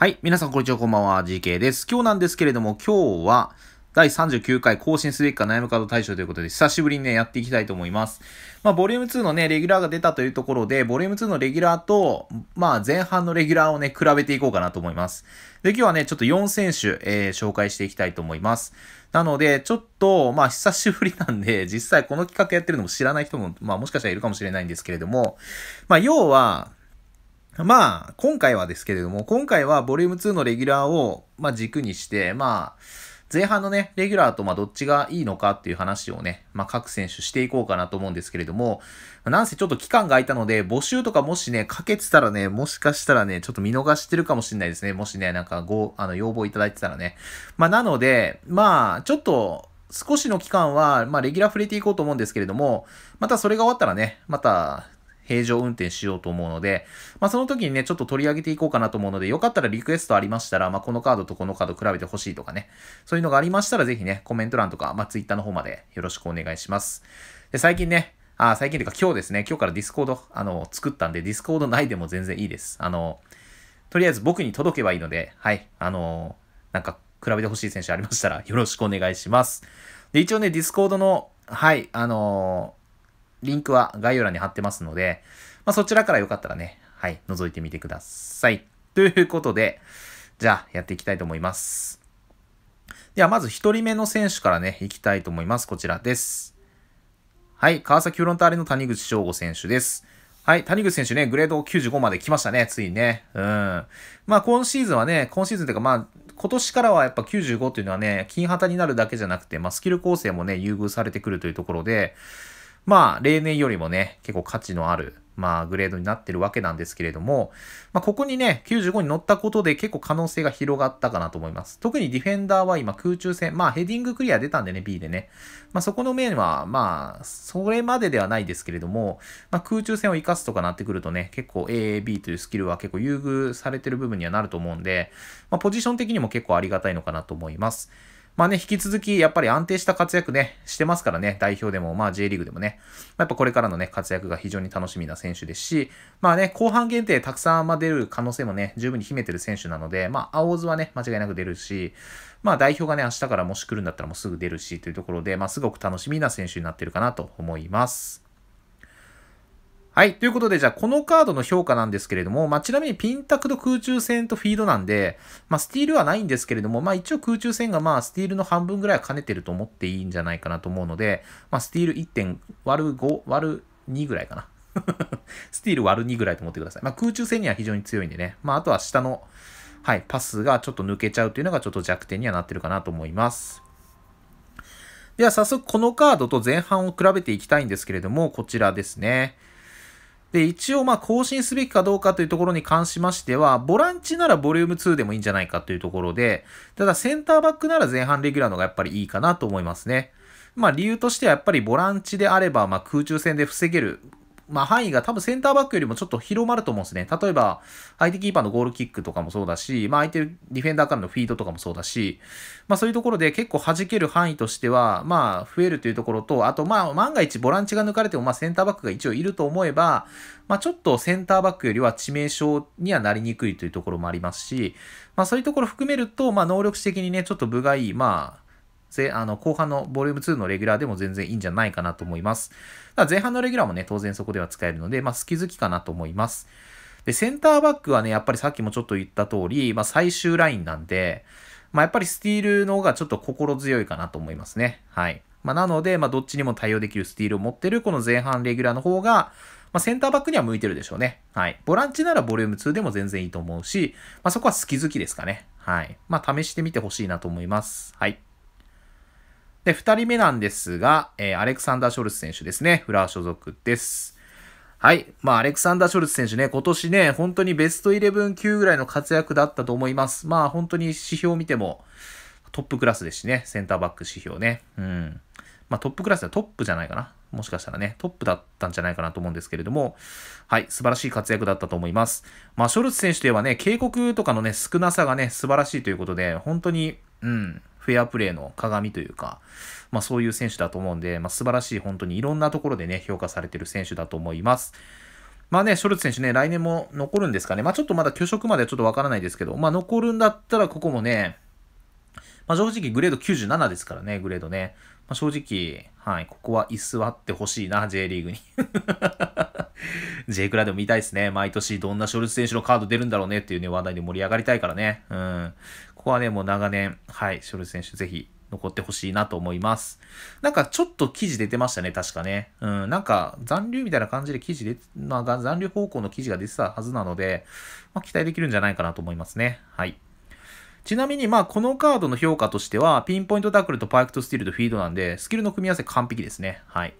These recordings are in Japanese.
はい。皆さん、こんにちは。こんばんは。GK です。今日なんですけれども、今日は、第39回更新すべきか悩むカード対象ということで、久しぶりにね、やっていきたいと思います。まあ、ボリューム2のね、レギュラーが出たというところで、ボリューム2のレギュラーと、まあ、前半のレギュラーをね、比べていこうかなと思います。で、今日はね、ちょっと4選手、えー、紹介していきたいと思います。なので、ちょっと、まあ、久しぶりなんで、実際この企画やってるのも知らない人も、まあ、もしかしたらいるかもしれないんですけれども、まあ、要は、まあ、今回はですけれども、今回はボリューム2のレギュラーを、まあ、軸にして、まあ、前半のね、レギュラーと、まどっちがいいのかっていう話をね、まあ、各選手していこうかなと思うんですけれども、なんせちょっと期間が空いたので、募集とかもしね、かけてたらね、もしかしたらね、ちょっと見逃してるかもしれないですね。もしね、なんかご、あの、要望いただいてたらね。まあ、なので、まあ、ちょっと、少しの期間は、まあ、レギュラー触れていこうと思うんですけれども、またそれが終わったらね、また、平常運転しようと思うので、まあ、その時にね、ちょっと取り上げていこうかなと思うので、よかったらリクエストありましたら、まあ、このカードとこのカード比べてほしいとかね、そういうのがありましたら、ぜひね、コメント欄とか、まあ、Twitter の方までよろしくお願いします。で、最近ね、あ、最近というか今日ですね、今日からディスコード、あの、作ったんで、ディスコード内でも全然いいです。あの、とりあえず僕に届けばいいので、はい、あの、なんか、比べてほしい選手ありましたら、よろしくお願いします。で、一応ね、ディスコードの、はい、あのーリンクは概要欄に貼ってますので、まあ、そちらからよかったらね、はい、覗いてみてください。ということで、じゃあやっていきたいと思います。では、まず1人目の選手からね、いきたいと思います。こちらです。はい、川崎フロンターレの谷口翔吾選手です。はい、谷口選手ね、グレード95まで来ましたね、ついね。うん。まあ、今シーズンはね、今シーズンというか、まあ、今年からはやっぱ95っていうのはね、金旗になるだけじゃなくて、まあ、スキル構成もね、優遇されてくるというところで、まあ、例年よりもね、結構価値のある、まあ、グレードになってるわけなんですけれども、まあ、ここにね、95に乗ったことで結構可能性が広がったかなと思います。特にディフェンダーは今空中戦、まあ、ヘディングクリア出たんでね、B でね。まあ、そこの面は、まあ、それまでではないですけれども、まあ、空中戦を活かすとかなってくるとね、結構 A、a B というスキルは結構優遇されてる部分にはなると思うんで、まあ、ポジション的にも結構ありがたいのかなと思います。まあね、引き続きやっぱり安定した活躍ね、してますからね、代表でも、まあ J リーグでもね、やっぱこれからのね、活躍が非常に楽しみな選手ですし、まあね、後半限定たくさんま出る可能性もね、十分に秘めてる選手なので、まあ青図はね、間違いなく出るし、まあ代表がね、明日からもし来るんだったらもうすぐ出るしというところで、まあすごく楽しみな選手になってるかなと思います。はい。ということで、じゃあ、このカードの評価なんですけれども、まあ、ちなみにピンタクと空中戦とフィードなんで、まあ、スティールはないんですけれども、まあ、一応空中戦が、まあ、スティールの半分ぐらいは兼ねてると思っていいんじゃないかなと思うので、まあ、スティール1点割る5割る2ぐらいかな。スティール割る2ぐらいと思ってください。まあ、空中戦には非常に強いんでね。まあ、あとは下の、はい、パスがちょっと抜けちゃうというのがちょっと弱点にはなってるかなと思います。では早速このカードと前半を比べていきたいんですけれども、こちらですね。で、一応まあ更新すべきかどうかというところに関しましては、ボランチならボリューム2でもいいんじゃないかというところで、ただセンターバックなら前半レギュラーのがやっぱりいいかなと思いますね。まあ理由としてはやっぱりボランチであれば、まあ空中戦で防げるまあ、範囲が多分センターバックよりもちょっと広まると思うんですね。例えば、相手キーパーのゴールキックとかもそうだし、まあ、相手ディフェンダーからのフィードとかもそうだし、まあ、そういうところで結構弾ける範囲としては、まあ、増えるというところと、あと、まあ、万が一ボランチが抜かれても、まあ、センターバックが一応いると思えば、まあ、ちょっとセンターバックよりは致命傷にはなりにくいというところもありますし、まあ、そういうところ含めると、まあ、能力的にね、ちょっと部がいい、まあ、ぜあの後半のボリューム2のレギュラーでも全然いいんじゃないかなと思います。ただ前半のレギュラーもね、当然そこでは使えるので、まあ、好き好きかなと思います。で、センターバックはね、やっぱりさっきもちょっと言った通り、まあ、最終ラインなんで、まあ、やっぱりスティールの方がちょっと心強いかなと思いますね。はい。まあ、なので、まあ、どっちにも対応できるスティールを持ってるこの前半レギュラーの方が、まあ、センターバックには向いてるでしょうね。はい。ボランチならボリューム2でも全然いいと思うし、まあ、そこは好き好きですかね。はい。まあ、試してみてほしいなと思います。はい。で、2人目なんですが、えー、アレクサンダー・ショルツ選手ですね。フラー所属です。はい。まあ、アレクサンダー・ショルツ選手ね、今年ね、本当にベストイレブン級ぐらいの活躍だったと思います。まあ、本当に指標を見ても、トップクラスですしね、センターバック指標ね。うん。まあ、トップクラスはトップじゃないかな。もしかしたらね、トップだったんじゃないかなと思うんですけれども、はい、素晴らしい活躍だったと思います。まあ、ショルツ選手といえばね、警告とかのね、少なさがね、素晴らしいということで、本当に、うん、フェアプレーの鏡というか、まあそういう選手だと思うんで、まあ素晴らしい本当にいろんなところでね、評価されてる選手だと思います。まあね、ショルツ選手ね、来年も残るんですかね。まあちょっとまだ挙食まではちょっとわからないですけど、まあ残るんだったらここもね、まあ正直グレード97ですからね、グレードね。まあ正直、はい、ここは居座ってほしいな、J リーグに。J クラでも見たいですね。毎年どんなショルツ選手のカード出るんだろうねっていうね、話題で盛り上がりたいからね。うん。ここはね、もう長年、はい、ショルツ選手ぜひ残ってほしいなと思います。なんかちょっと記事出てましたね、確かね。うん、なんか残留みたいな感じで記事で、まあ、残留方向の記事が出てたはずなので、まあ、期待できるんじゃないかなと思いますね。はい。ちなみに、まあ、このカードの評価としては、ピンポイントタックルとパイクとスティールとフィードなんで、スキルの組み合わせ完璧ですね。はい。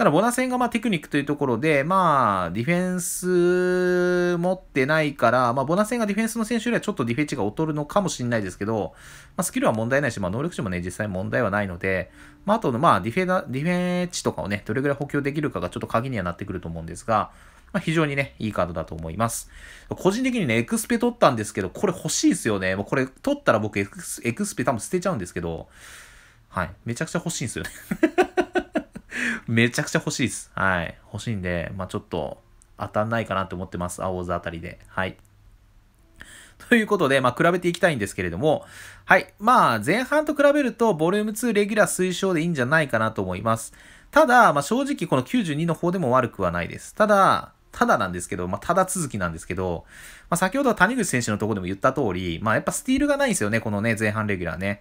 ただ、ボナ戦がまあテクニックというところで、まあ、ディフェンス持ってないから、まあ、ボナ戦がディフェンスの選手よりはちょっとディフェンスが劣るのかもしれないですけど、まあ、スキルは問題ないし、まあ、能力値もね、実際問題はないので、まあ、あと、まあ、ディフェン、ディフェン値とかをね、どれぐらい補強できるかがちょっと鍵にはなってくると思うんですが、まあ、非常にね、いいカードだと思います。個人的にね、エクスペ取ったんですけど、これ欲しいですよね。もうこれ取ったら僕エクス、エクスペ多分捨てちゃうんですけど、はい。めちゃくちゃ欲しいんですよねめちゃくちゃ欲しいです。はい。欲しいんで、まあちょっと当たんないかなと思ってます。青座あたりで。はい。ということで、まあ、比べていきたいんですけれども、はい。まあ、前半と比べると、ボリューム2レギュラー推奨でいいんじゃないかなと思います。ただ、まあ、正直、この92の方でも悪くはないです。ただ、ただなんですけど、まあ、ただ続きなんですけど、まあ、先ほど谷口選手のところでも言った通り、まあ、やっぱスティールがないんですよね、このね、前半レギュラーね。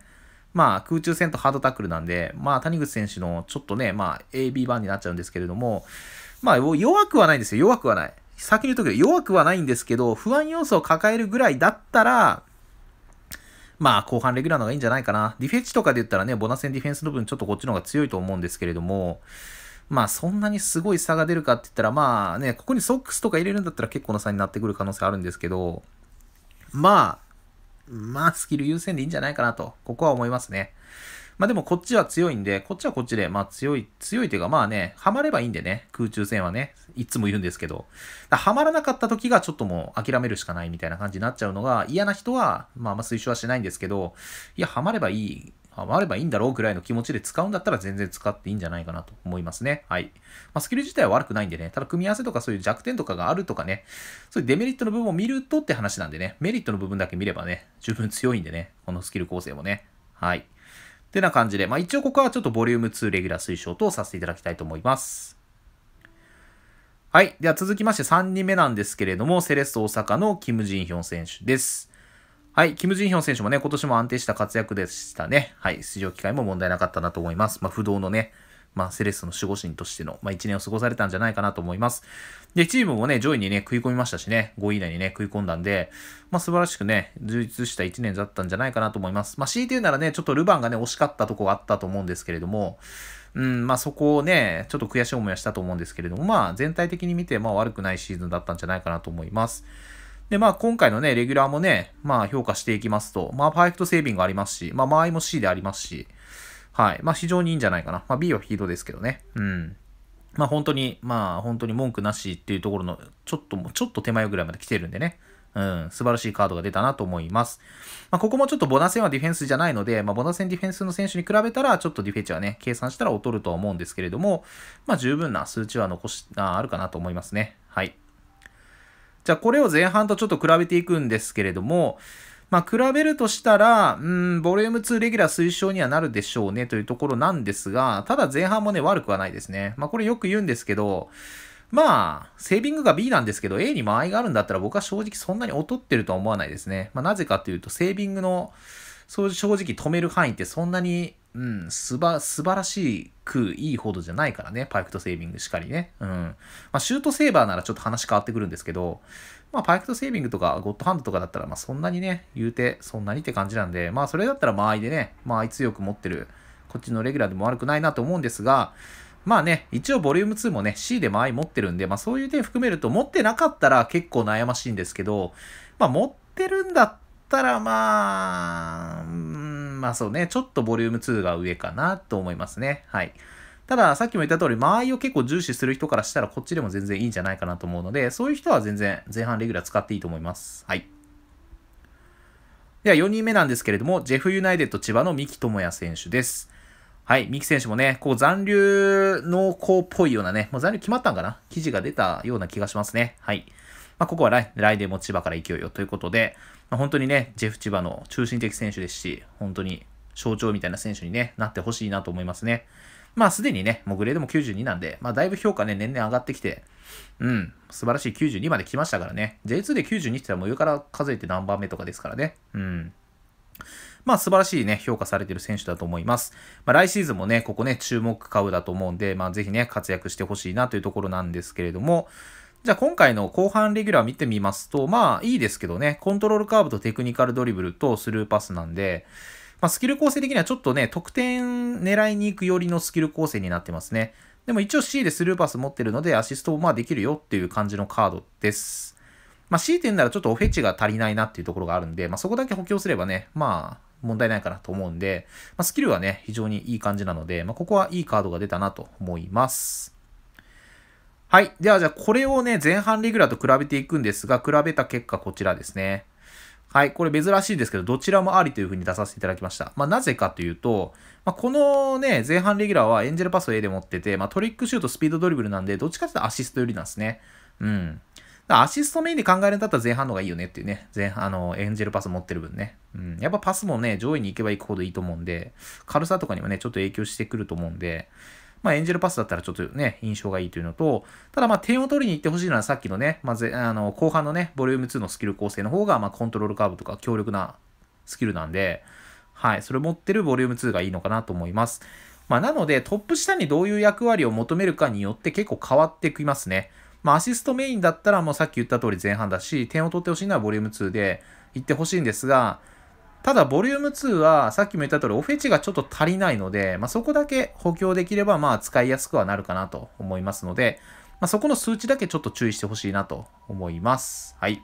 まあ、空中戦とハードタックルなんで、まあ、谷口選手のちょっとね、まあ、AB 版になっちゃうんですけれども、まあ、弱くはないんですよ。弱くはない。先に言うとけど、弱くはないんですけど、不安要素を抱えるぐらいだったら、まあ、後半レギュラーの方がいいんじゃないかな。ディフェッチとかで言ったらね、ボナセンディフェンスの分、ちょっとこっちの方が強いと思うんですけれども、まあ、そんなにすごい差が出るかって言ったら、まあね、ここにソックスとか入れるんだったら結構な差になってくる可能性あるんですけど、まあ、まあ、スキル優先でいいんじゃないかなと、ここは思いますね。まあでもこっちは強いんで、こっちはこっちで、まあ強い、強いというかまあね、ハマればいいんでね、空中戦はね、いつもいるんですけど、はまらなかった時がちょっともう諦めるしかないみたいな感じになっちゃうのが嫌な人は、まああま推奨はしないんですけど、いや、ハマればいいあればいいんだろうぐらいの気持ちで使うんだったら全然使っていいんじゃないかなと思いますね。はい。まあ、スキル自体は悪くないんでね、ただ組み合わせとかそういう弱点とかがあるとかね、そういうデメリットの部分を見るとって話なんでね、メリットの部分だけ見ればね、十分強いんでね、このスキル構成もね。はい。てな感じで、まあ一応ここはちょっとボリューム2レギュラー推奨とさせていただきたいと思います。はい。では続きまして3人目なんですけれども、セレッソ大阪のキム・ジンヒョン選手です。はい。キム・ジンヒョン選手もね、今年も安定した活躍でしたね。はい。出場機会も問題なかったなと思います。まあ不動のね、まあ、セレッソの守護神としての、まあ、一年を過ごされたんじゃないかなと思います。で、チームもね、上位にね、食い込みましたしね、5位以内にね、食い込んだんで、まあ、素晴らしくね、充実した一年だったんじゃないかなと思います。まあ、強いて言うならね、ちょっとルヴァンがね、惜しかったとこがあったと思うんですけれども、うん、まあそこをね、ちょっと悔しい思いはしたと思うんですけれども、まあ全体的に見て、まあ悪くないシーズンだったんじゃないかなと思います。で、まあ今回のね、レギュラーもね、まあ評価していきますと、まあパーフェクトセービングありますし、まあ間合いも C でありますし、はい。まあ、非常にいいんじゃないかな。まあ、B はヒードですけどね。うん。まあ、本当に、まあ、本当に文句なしっていうところの、ちょっと、ちょっと手前ぐらいまで来てるんでね。うん、素晴らしいカードが出たなと思います。まあ、ここもちょっとボナセンはディフェンスじゃないので、まあ、ボナセンディフェンスの選手に比べたら、ちょっとディフェンチはね、計算したら劣るとは思うんですけれども、まあ、十分な数値は残し、ああるかなと思いますね。はい。じゃあ、これを前半とちょっと比べていくんですけれども、まあ、比べるとしたら、うん、ボリューム2レギュラー推奨にはなるでしょうねというところなんですが、ただ前半もね、悪くはないですね。まあ、これよく言うんですけど、まあ、セービングが B なんですけど、A に間合いがあるんだったら僕は正直そんなに劣ってるとは思わないですね。まあ、なぜかというと、セービングの、正直止める範囲ってそんなにうん、すば、素晴らしくいいほどじゃないからね。パイクトセービングしかりね。うん。まあ、シュートセーバーならちょっと話変わってくるんですけど、まあ、パイクトセービングとか、ゴッドハンドとかだったら、まあ、そんなにね、言うて、そんなにって感じなんで、まあ、それだったら間合いでね、間合い強く持ってる、こっちのレギュラーでも悪くないなと思うんですが、まあね、一応ボリューム2もね、C で間合い持ってるんで、まあ、そういう点含めると、持ってなかったら結構悩ましいんですけど、まあ、持ってるんだったら、まあ、まあそうね、ちょっとボリューム2が上かなと思いますね。はい。ただ、さっきも言った通り、間合いを結構重視する人からしたら、こっちでも全然いいんじゃないかなと思うので、そういう人は全然前半レギュラー使っていいと思います。はい。では、4人目なんですけれども、ジェフユナイテッド千葉の三木智也選手です。はい、三木選手もね、こう残留濃厚っぽいようなね、もう残留決まったんかな記事が出たような気がしますね。はい。まあ、ここは来来年も千葉から勢いよということで、まあ、本当にね、ジェフ千葉の中心的選手ですし、本当に象徴みたいな選手に、ね、なってほしいなと思いますね。まあすでにね、もうグレードも92なんで、まあだいぶ評価ね、年々上がってきて、うん、素晴らしい92まで来ましたからね。J2 で92って言ったらもう上から数えて何番目とかですからね。うん。まあ素晴らしいね、評価されてる選手だと思います。まあ来シーズンもね、ここね、注目株だと思うんで、まあぜひね、活躍してほしいなというところなんですけれども、じゃあ今回の後半レギュラー見てみますと、まあいいですけどね、コントロールカーブとテクニカルドリブルとスルーパスなんで、まあ、スキル構成的にはちょっとね、得点狙いに行くよりのスキル構成になってますね。でも一応 C でスルーパス持ってるのでアシストもまあできるよっていう感じのカードです。まあ、C いて言うならちょっとオフェチが足りないなっていうところがあるんで、まあ、そこだけ補強すればね、まあ問題ないかなと思うんで、まあ、スキルはね、非常にいい感じなので、まあ、ここはいいカードが出たなと思います。はい。では、じゃあ、これをね、前半レギュラーと比べていくんですが、比べた結果、こちらですね。はい。これ珍しいですけど、どちらもありというふうに出させていただきました。まあ、なぜかというと、まあ、このね、前半レギュラーはエンジェルパスを A で持ってて、まあ、トリックシュート、スピードドリブルなんで、どっちかというとアシスト寄りなんですね。うん。アシストメインで考えるんだったら前半の方がいいよねっていうね。前半、あの、エンジェルパス持ってる分ね。うん。やっぱパスもね、上位に行けば行くほどいいと思うんで、軽さとかにもね、ちょっと影響してくると思うんで、まあ、エンジェルパスだったらちょっとね、印象がいいというのと、ただまあ、点を取りに行ってほしいのはさっきのね、まず、あの、後半のね、ボリューム2のスキル構成の方が、まあ、コントロールカーブとか強力なスキルなんで、はい、それ持ってるボリューム2がいいのかなと思います。まあ、なので、トップ下にどういう役割を求めるかによって結構変わってきますね。まあ、アシストメインだったらもうさっき言った通り前半だし、点を取ってほしいのはボリューム2で、行ってほしいんですが、ただ、ボリューム2は、さっきも言った通り、オフェチがちょっと足りないので、まあ、そこだけ補強できれば、まあ、使いやすくはなるかなと思いますので、まあ、そこの数値だけちょっと注意してほしいなと思います。はい。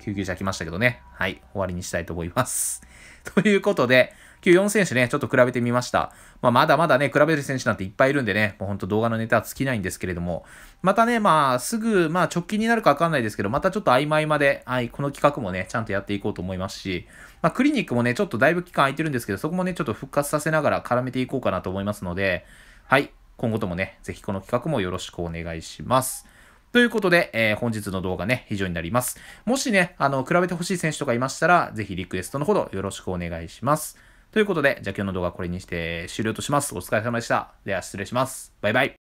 救急車来ましたけどね。はい。終わりにしたいと思います。ということで、94選手ね、ちょっと比べてみました。まあ、まだまだね、比べる選手なんていっぱいいるんでね、もうほんと動画のネタは尽きないんですけれども、またね、まあ、すぐ、まあ、直近になるかわかんないですけど、またちょっと曖昧まで、はい、この企画もね、ちゃんとやっていこうと思いますし、まあ、クリニックもね、ちょっとだいぶ期間空いてるんですけど、そこもね、ちょっと復活させながら絡めていこうかなと思いますので、はい、今後ともね、ぜひこの企画もよろしくお願いします。ということで、えー、本日の動画ね、以上になります。もしね、あの、比べてほしい選手とかいましたら、ぜひリクエストのほどよろしくお願いします。ということで、じゃあ今日の動画はこれにして終了とします。お疲れ様でした。では失礼します。バイバイ。